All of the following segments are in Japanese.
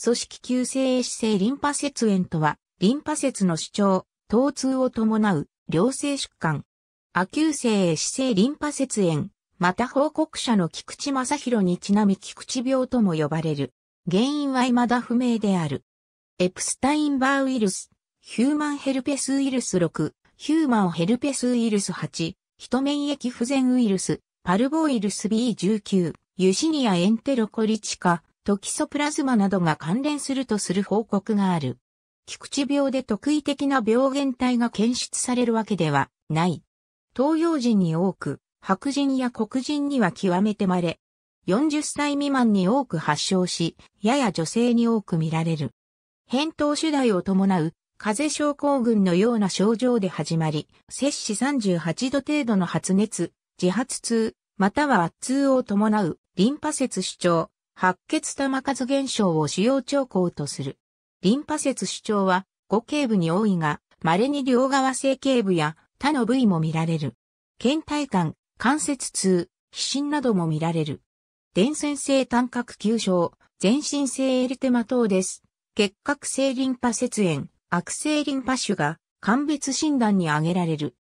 組織急性死性リンパ節炎とは、リンパ節の主張、疼痛を伴う、良性疾患。亜急性死性リンパ節炎、また報告者の菊池正宏にちなみ菊池病とも呼ばれる。原因は未だ不明である。エプスタインバーウイルス、ヒューマンヘルペスウイルス6、ヒューマンヘルペスウイルス8、人免疫不全ウイルス、パルボウイルス B19、ユシニアエンテロコリチカ、トキソプラズマなどが関連するとする報告がある。菊池病で特異的な病原体が検出されるわけではない。東洋人に多く、白人や黒人には極めて稀。40歳未満に多く発症し、やや女性に多く見られる。扁桃主題を伴う、風邪症候群のような症状で始まり、摂氏38度程度の発熱、自発痛、または圧痛を伴う、リンパ節主張、白血玉数現象を主要兆候とする。リンパ節主張は、後頸部に多いが、稀に両側整形部や他の部位も見られる。倦怠感、関節痛、皮疹なども見られる。伝染性単角球症、全身性エリテマ等です。結核性リンパ節炎、悪性リンパ腫が鑑別診断に挙げられる。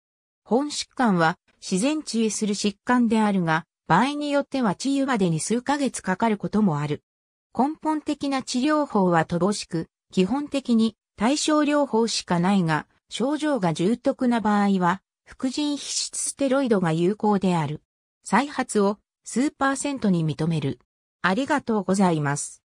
本疾患は自然治癒する疾患であるが、場合によっては治癒までに数ヶ月かかることもある。根本的な治療法は乏しく、基本的に対症療法しかないが、症状が重篤な場合は、副腎皮質ステロイドが有効である。再発を数パーセントに認める。ありがとうございます。